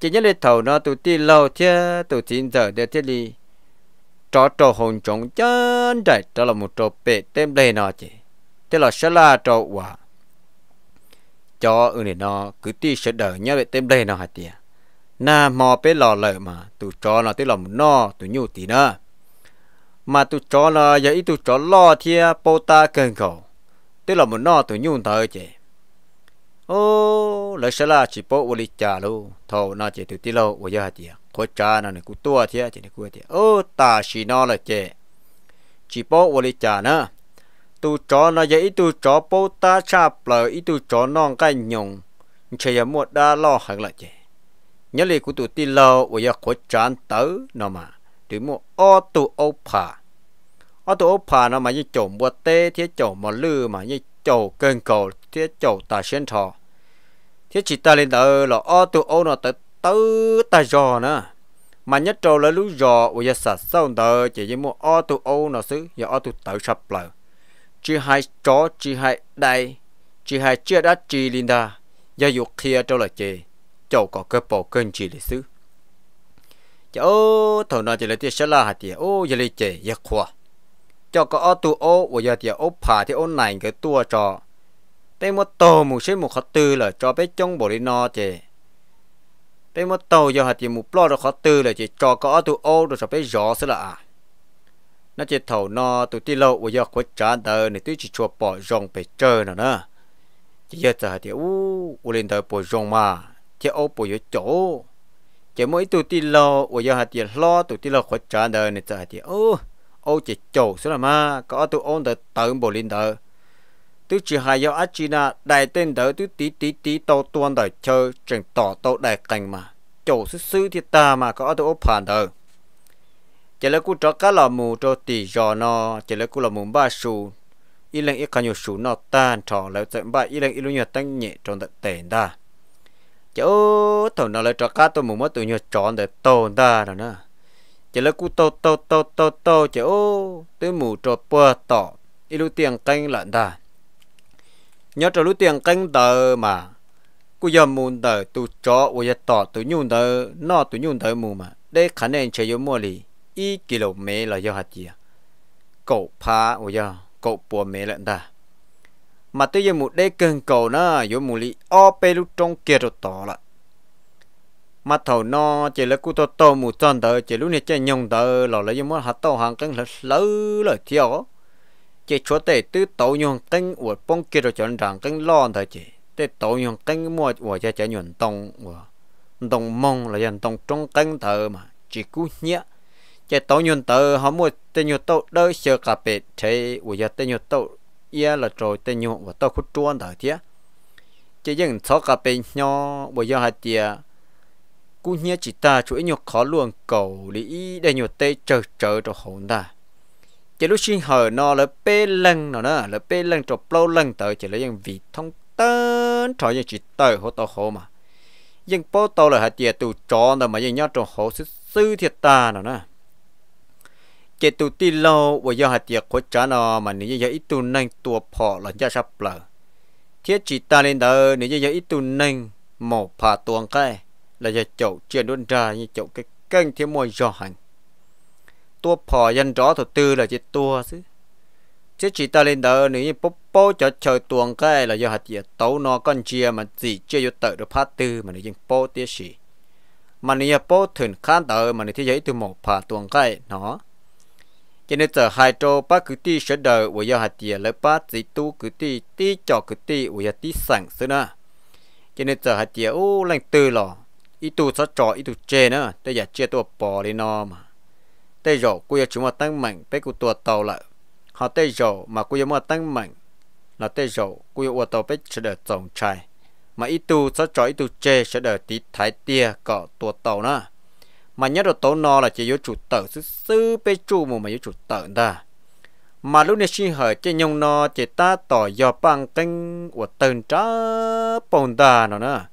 chỉ nhớ lại thầu nó tụi tin lâu thiệt tụi tin thần thở thế đi trò trò hồn chống chân đại đó là một trò bể tem đề nó chứ thế là sẽ là trò quả cho ở này nó cứ ti sẽ đỡ nhau để tem đề nó hả tìa na mò bể lò lợi mà tụ cho nó thế là một no tụ nhu tí nữa mà tụ cho nó giờ ít tụ cho lo thia bô ta cần cầu thế là một no tụ nhu thở chứ ô lợi sẽ là chỉ bố uli chả luôn thầu nó chỉ tụ tí lâu của giờ hả tìa có cha nó này cú tua thế chỉ này cú thế ô ta chỉ nó là chè chỉ bỏ vô lý cha nữa tu chó nó vậy tu chó bố ta cha bờ ít tu chó non cái nhung chỉ là một đa lo hẳn là chè nhớ lý của tu ti lo và giờ có chán tớ nó mà thì mua ô tu ô phà ô tu ô phà nó mà như chồng bùa tê thế chồng mà lư mà như chầu cơn cầu thế chầu ta xin thò thế chỉ ta lên tờ là ô tu ô nó tới tứ ta dò nữa mà nhất trâu là lú dò của gia sạch sau tờ chỉ với mua ô tu ô nó xứ và ô tu tự sập lờ chỉ hai chó chỉ hai đây chỉ hai chia đất chỉ linda và dục kia trâu là chị châu có cơ bộ cơn chỉ lịch xứ chỗ thầu nó chỉ là tiếc sẽ là hạt tiệt ô giờ lịch chị giờ khoa cho có ô tu ô của gia tiệt ô phá thì ô này cái tua trò tên một tàu một xe một khát tư là cho bé trong bộ đi no chị bây mất tàu giờ hạt chỉ một lo rồi khó tư là chỉ cho có tụ ô rồi sắp bây gió sẽ là à nó chỉ thầu nó tụ ti lộ bây giờ quất trả đời này tụi chỉ chùa bỏ rong về chơi nữa nè, chỉ giờ giờ hạt thì u u lên đời bỏ rong mà chỉ ô bỏ giờ chỗ chỉ mỗi tụi ti lộ bây giờ hạt chỉ lo tụi ti lộ quất trả đời này giờ hạt thì ô ô chỉ chỗ sẽ là mà có tụ ôn đời tự bỏ lên đời tôi chỉ hai do ở China đại tên đỡ tứ tí tí tí tàu tuôn đời chờ chẳng tỏ tàu đại cảnh mà chỗ sư sư thì ta mà có tôi ốp phản đời chỉ là cú trọ cá lò mù cho tỷ giò nó chỉ là cú lò mù ba xu y lên ít cái nhiều xu nó tan trò lại tận ba y lên y luôn nhiều tăng nhẹ trong tận tiền ta chỗ thầu nó lại trọ cá tôi mù mất tụi nhiều chọn để tồn ta rồi nè. chỉ là cú tô tô tô tô tô chỗ tôi mù trọ bơ tỏ y luôn tiền canh lận ta nhớ cho lúc tiền canh tờ mà cứ giờ muốn tờ tụ chó ô tờ tỏ nhung tờ nó tụ nhung tờ mù mà để khả năng chơi vô mua lì y km là do hạt gì cậu phá ô giờ cậu bùa mẹ lận ta mà tới giờ một đế cần cầu nó vô mù lì o pê lúc trong kia rồi tỏ là mà thầu nó chỉ là cứ to to mù tròn tờ chỉ lúc này chơi nhung tờ là lấy vô mua hạt tàu hàng cánh là lớn là thiếu chỉ chúa tể tư tàu nhung kinh của bông kia rồi chọn rằng kinh lo thôi chỉ tê tàu nhung kinh mua của cha cha nhuận tông của tông mông là dân tông trong kinh thờ mà chỉ cú nhé chỉ tàu nhuận tờ họ mua tê nhuận tàu đỡ sợ cả bể thế của cha tê nhuận tàu ia là rồi tê nhuận của tàu khút chuan thờ thế chỉ dân sáu cả bể nhỏ của cha hạt tiệt cú nhé chỉ ta chuỗi nhuận khó luôn cầu lý để nhuận tê chờ chờ cho hồn ta chỉ lúc xin hờ nó là bê lần nó nữa là bê lần trộn lâu lần tới chỉ là những vị thông tên trò những chỉ tới hồ tàu hồ mà nhưng bố tàu là hạt tiệt tụ tròn rồi mà những nhát trong hồ sư sư thiệt ta nó nữa chỉ tụ ti lâu và do hạt tiệt của cha nó mà nếu như ít tụ nâng tua phò là gia sắp lờ thiết chỉ ta lên đời nếu như ít tụ nâng mổ phà tuồng cái là giờ chậu chuyện đốn ra như chậu cái kênh thêm môi do hành tua phò dân rõ thổ tư là chỉ tua chứ chứ chỉ ta lên đó nếu như bố bố cho trời tuồng cái là do hạt gì tấu nó con chia mà gì chưa vô tự được phát tư mà nếu như bố tiếc gì mà nếu như bố thường khán tờ mà nếu thế giới từ một phà tuồng cái nó cho nên giờ hai trâu ba cứ ti sẽ đời của do hạt gì lấy ba gì tu cứ ti ti cho cứ ti của do ti sẵn xưa nữa cho nên giờ hạt gì ô lành tư lò ít tu sao trò ít tu chê nữa đây giờ chia tu bỏ đi nó mà tê dầu cô yêu chúng mà tăng mạnh tê cụ tua tàu lại họ tê dầu mà cô yêu mà tăng mạnh là tê dầu cô yêu ô tàu bếch sẽ được tổng trai mà ít tu sẽ cho ít tu chê sẽ được tí thái tia cọ tua tàu nữa mà nhất là tàu nó là chỉ yếu chủ tờ sư sư bê chu mù mà yếu chủ tờ ta mà lúc này xin hỏi chơi nhông nó chỉ ta tỏ do bằng kênh của từng trá bồn ta nó nữa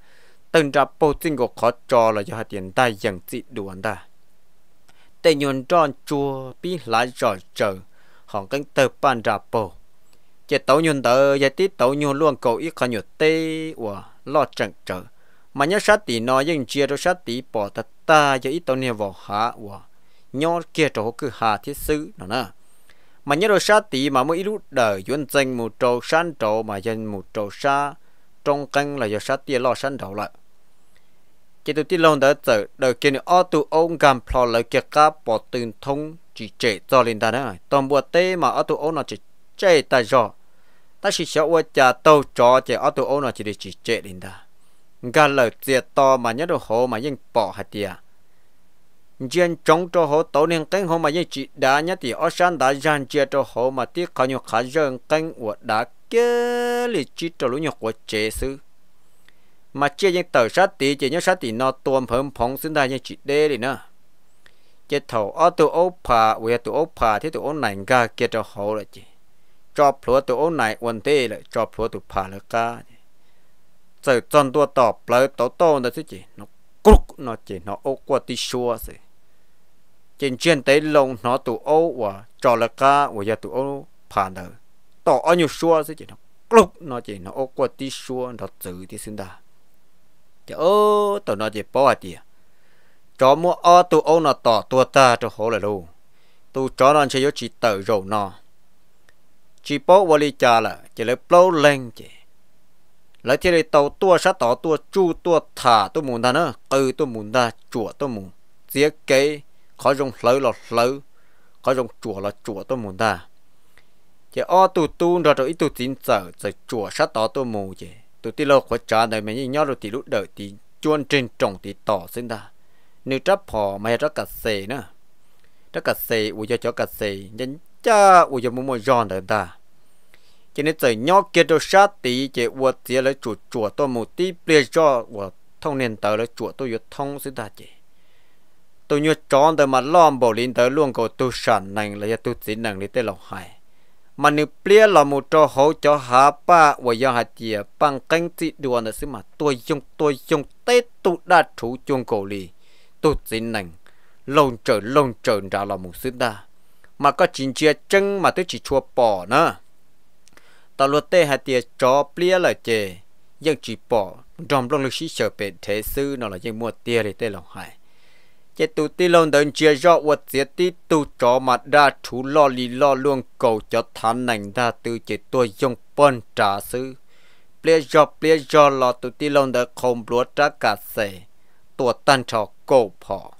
từng trá bồn tin của khó cho là do tiền ta dần dị đủ anh ta tê nhuận tròn chua bí lại giỏi chờ hòn cánh tờ bàn ra bồ chế tàu nhuận tờ và tí tàu nhuận luôn cầu ít khó nhuận tê và lo chẳng chờ mà nhớ sát tí nó nhưng chia cho sát tí bỏ thật ta và ít tàu nhuận vào hạ và nhỏ kia chỗ cứ hạ thiết sư nó nè mà nhớ rồi sát tí mà mới lúc đời duyên danh một trầu san trầu mà dân một trầu sa trong canh là do sát tia lo san đầu lại chế tôi tiên long đã trở đầu kia nữa ô tu ông cầm phò lấy kia ca bỏ từng thông chỉ chế cho linh ta đó toàn bộ tế mà ô tu ông nó chỉ chế ta do, ta chỉ sợ qua cha tàu cho chế ô tu ông nó chỉ để chỉ chế linh ta gà lợn chia to mà nhớ đồ hồ mà nhưng mà ยัง bỏ hạt tiền dân chống cho hồ tổ niên kinh hồ mà nhưng chỉ đá nhớ thì ở sàn đã gian chia cho hồ mà tiếc khó nhục khá dân kinh của đã kế lịch chỉ cho lũ nhọc của chế sư mà chia những tờ sát tí chỉ những sát tí nó tuôn phồng phồng sinh ra những chị đê đi nữa chế thầu ở tụ ô phà về tụ ô phà thì tụ ô này ga kia cho hồ là chỉ, cho phúa tụ ô này quần tê là cho phúa tụ phà là ca giờ chọn tua tọp lấy tổ tô là thế chị nó cúc nó chỉ nó ô qua tí xua gì trên trên tới lông nó tụ ô và cho là ca và giờ tụ ô phà nữa tổ ở nhiều xua thế chỉ, nó cúc nó chỉ nó ô qua tí xua nó chữ thì sinh ra chứ ô tụi nó chỉ bỏ đi cho mua ô tụi ông nó tỏ tua ta cho hổ là đâu tụi cho nó chỉ có chỉ tự rầu nó chỉ bỏ vào đi cha là chỉ lấy bao lên chỉ lấy chỉ lấy tàu tua sát tỏ tua chu tua thả tua muốn ta nữa từ tua muốn ta chùa tua muốn giết cái khó dùng lỡ là lỡ khó dùng chùa là chùa tua muốn ta chỉ ô tụi tu rồi rồi ít tụi tin sợ rồi chùa sát tỏ tua mù chỉ tụi tí lô của cha đời mình nhìn nhau rồi thì lúc đời thì chuyên trên trồng thì tỏ sinh ra nếu chấp họ mày rất cả xề nữa rất cả xề ui cho chó cả xề nhân cha ui cho mua mua giòn rồi ta cho nên trời nhau kia đồ sát tí chỉ ua tía lấy chùa chùa tôi một tí bia cho ua thông niên tờ lấy chùa tôi yết thông sinh ta chị tôi nhớ tròn đời mà lo bỏ lên tờ luôn cầu tôi sản năng là tôi chỉ năng lấy tê lọc hại mà nếu bia là một trò hậu cho hạ ba và do hạ chia bằng cánh thị đùa là sự mà tôi dùng tôi dùng tết tụ đa chủ chuông cổ lì tôi xin nành lồng trở lồng trở ra là một sự đa mà có chính chia chân mà tôi chỉ chua bỏ nữa ta luật tê hạ tia cho bia là chê dân chỉ bỏ dòng lòng lực sĩ sợ bền thế sư nó là dân mua tia để tê lòng hại chế tụ tí lông đơn chia rõ vật chế tí tụ cho mà đa chú lo lì lo luôn cầu cho thán nành đa tư chế tôi dùng phân trả sư. Plea rõ plea rõ lo tụ tí lông đơn không lúa trả cả xe, tụ tan cho cầu phỏ.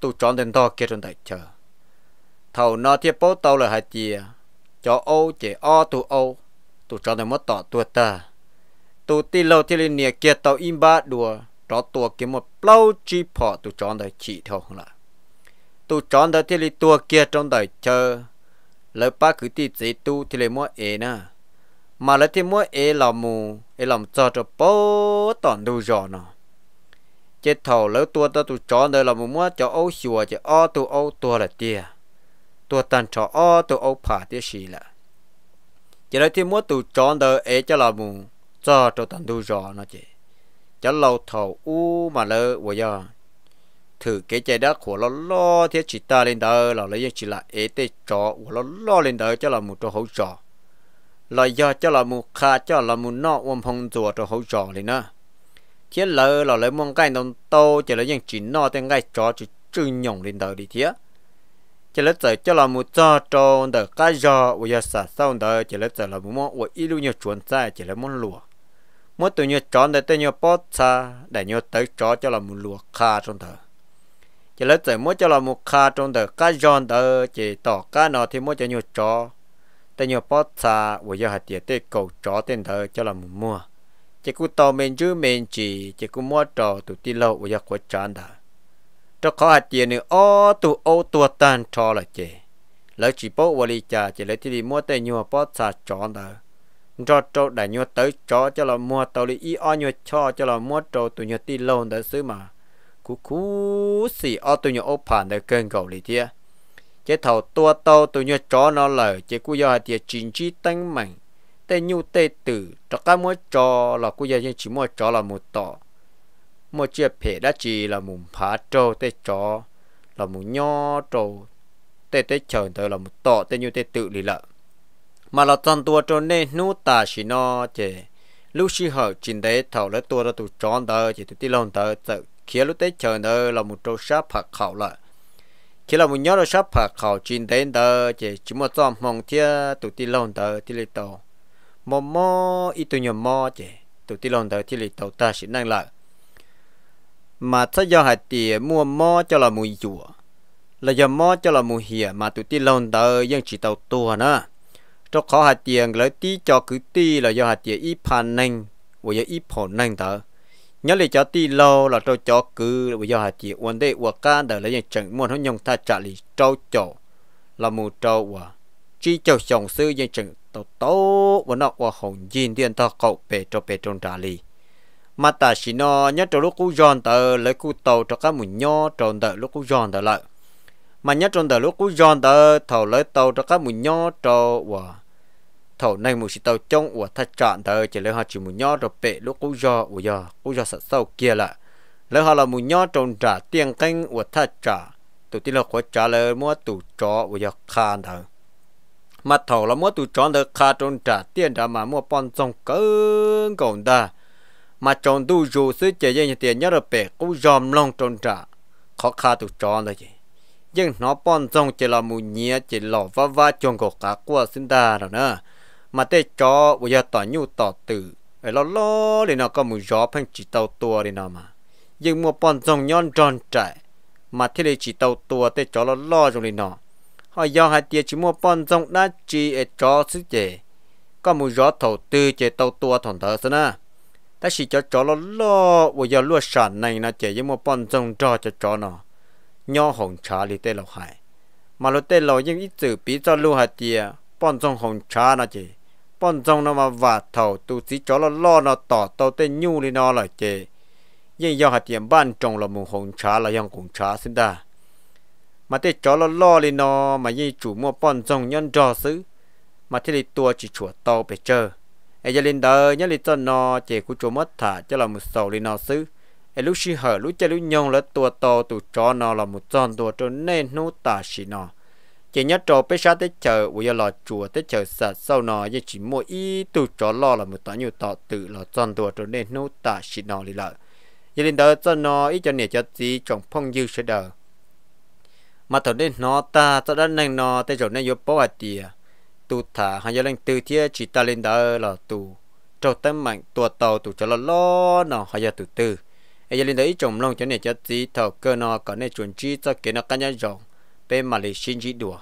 Tụ chọn đến đó kia trong đại chờ. Thầu nó thiết bố tàu là hai chia, à? cho ô chế o tụ ô, tụ chọn đến mất tỏ tụ ta. Tụ tí lâu thiết lên nìa kia tàu im ba đùa, cho tụ kiếm một lâu chỉ bỏ tụ chọn đời chỉ thôi là tụ chọn đời thì tua kia trong đời chờ lỡ ba cứ tí dễ tu thì lấy mua ế nè mà lỡ thì mua ế là mù ế làm cho cho bố toàn đủ rõ nó, chết thầu lỡ tua ta tụ chọn đời là mù mua cho ô xùa cho ô tụ ô tua là tia tua tàn cho ô tụ ô phá tia xì là chỉ lỡ thì mua tụ chọn đời ế cho là mù cho cho toàn đủ rõ nó chị cho lâu thầu u mà lỡ vừa giờ thử cái trái đất của nó lo thế chỉ ta lên đó là lấy chỉ là ế tê trọ của nó lo lên đó cho là một trò hỗ trợ, là do cho là một kha cho là một nọ ôm phong rùa trò hậu trò lên nữa thế lỡ là lấy mong cái đồng tô chỉ lấy những chỉ nọ tên cái trò chỉ chữ nhộng lên đó đi thế chỉ lấy giờ cho là một trò cho đỡ cái giờ vừa giờ sao đó chỉ lấy giờ là một món vừa ít luôn nhiều chuẩn sai chỉ lấy một lụa mỗi tụi nhiều chọn để tên nhiều bớt xa để nhiều tới chó cho là một lúa kha trong thờ chỉ lấy tới mỗi cho là một kha trong thờ cá giòn thờ chỉ tỏ cá nọ thì mỗi cho nhiều chó tên nhiều bót xa vừa giờ hạt tiền tên cầu chó tên thờ cho là một mua chỉ cứ tàu mình chứ mình chỉ chỉ cứ mua trò tụi ti lâu vừa giờ quá chán thờ cho khó hạt tiền nữa ô tụ ô tụ tan trò là chỉ lấy chỉ bố vừa đi chả chỉ lấy thì mua tên nhiều bớt xa chọn thờ cho cho đại nhua tới cho cho là mua tàu đi y o nhua cho cho là mua trâu tụi nhua ti lâu để xứ mà cú cú xì o tụi nhua ốp phản để cơn cầu lì tia chế thầu tua tàu tụi nhua cho nó lời chế cú do tia chính chi tăng mạnh tê nhu tê tử cho các mua cho là cú do chỉ mua cho là một tọ mua chia phe đã chỉ là mùng phá trâu tê cho là mùng nho trâu tê tê chờ tới là một tọ tê nhu tê tự lì lợn mà là toàn tua cho nên nu ta chỉ nó chỉ lúc xí hở chín đấy thầu lấy tua ra tụ chọn đó chỉ tụ đi lòng đó tự kia lúc đấy chờ nữa là một trâu sáp phạt khẩu lại khi là một nhớ là sắp phạt khẩu chín đấy đó chỉ chỉ một chọn mong thia tụ đi lòng đó thì lấy tàu mò mò ít tụ nhầm mò chỉ tụ đi lòng đó thì lấy tàu ta chỉ năng lại mà mà do mua mò mò cho cho là là chùa vẫn chỉ tàu tua mà ถ้าจะหาตีมัวมอจะละมุยจัวแล้วจะมอจะละมุเหียมาตุติลอนเตอยังจิตเอาตัวนะ cho khó hạt tiền lấy tí cho cứ tí là do hạt tiền ít phản nhanh và do ít phản nhanh thở nhớ lại cho tí lâu là cho cho cứ và do hạt tiền vấn đề của cả đời lấy những trận muốn nó nhung ta trả lý trâu chỗ là mù trâu và chỉ cho sống sư những trận tổ tổ và nó và hồng diên tiền ta cậu về cho về trong trả lại mà ta chỉ nó nhớ cho lúc cú giòn tờ lấy cú tàu cho các mùn nho tròn tờ lúc cú giòn tờ lại mà nhớ tròn tờ lúc cú giòn tờ thầu lấy tàu cho các mùn nho tròn và thầu này một chỉ tàu trong của thạch chọn tới chỉ lấy họ chỉ một nhó rồi bệ lúc cú do của do cú do sợ sâu kia là lấy họ là một nhó trồng trả tiền canh của thạch trả tụi tin là của trả lời mua tụ chó của do khan thằng mà thầu là mua tụ chó được kha trồng trả tiền đã mà mua pon trong cơn cổng ta mà trồng tu dù xứ chỉ dây tiền nhớ rồi bệ cú dòm long trồng trả khó kha tụ chó là gì nhưng nó pon trong chỉ là mù nhía chỉ lỏ va va trồng cổ cả của sinh ta rồi nữa mà tê cho bây giờ tỏ nhu tỏ từ ở lo lo để nó có một gió phanh chỉ tàu tua để nó mà nhưng mua bọn dòng nhon tròn trại mà thế này chỉ tàu tua tê cho lo lo rồi để nó họ do hai tia chỉ mua bọn dòng đã chỉ ở cho sức gì có một gió thầu tư chỉ tàu tua thằng thở xí na ta chỉ cho cho lo lo bây giờ luôn sản này nó chỉ nhưng mua bọn dòng cho cho cho nó nhon hồng trà đi tê lộc hải mà lo tê lộc nhưng ít chữ bị cho lưu hai tia bọn dòng hồng trà nó chỉ bọn dòng nó mà vả thầu tu sĩ chó nó lo nó tỏ tàu tên nhu đi nó là chê yên do hạt tiền ban trồng là mùng hồng trá là yang cũng trá xin ta mà tên chó nó lo đi nó mà yên chủ mua bọn dòng nhân trò xứ mà thế thì tua chỉ chùa tao về chờ ai gia lên đời nhớ lên cho nó chê của chùa mất thả cho là một sầu đi nó xứ ai lúc xí hở lúc chơi lúc nhông là tua tao tụ chó nó là một tròn tua cho nên nó tả xí nó chỉ nhớ trò bây giờ tới chờ bây giờ là chùa tới chờ sợ sau nó giờ chỉ mua ít tu trò lo là một tòa nhiều tòa tự là tròn tua cho nên nô ta xì nó đi lợ giờ đến đó cho nó ít cho nè cho gì trong phong dư sẽ đờ mà thằng nên nó ta cho đến nay nó tới chỗ này vô bao à tu thả hay giờ lên từ thiê chỉ ta linh đó là tu trâu tâm mạnh tua tàu tu cho là lo nó hay giờ từ từ ai giờ lên ít trồng long cho nè cho gì thầu cơ nó có nè chuẩn chi cho cái nó cá nhân rộng ပဲမလေးရှင်းကြည့်တော့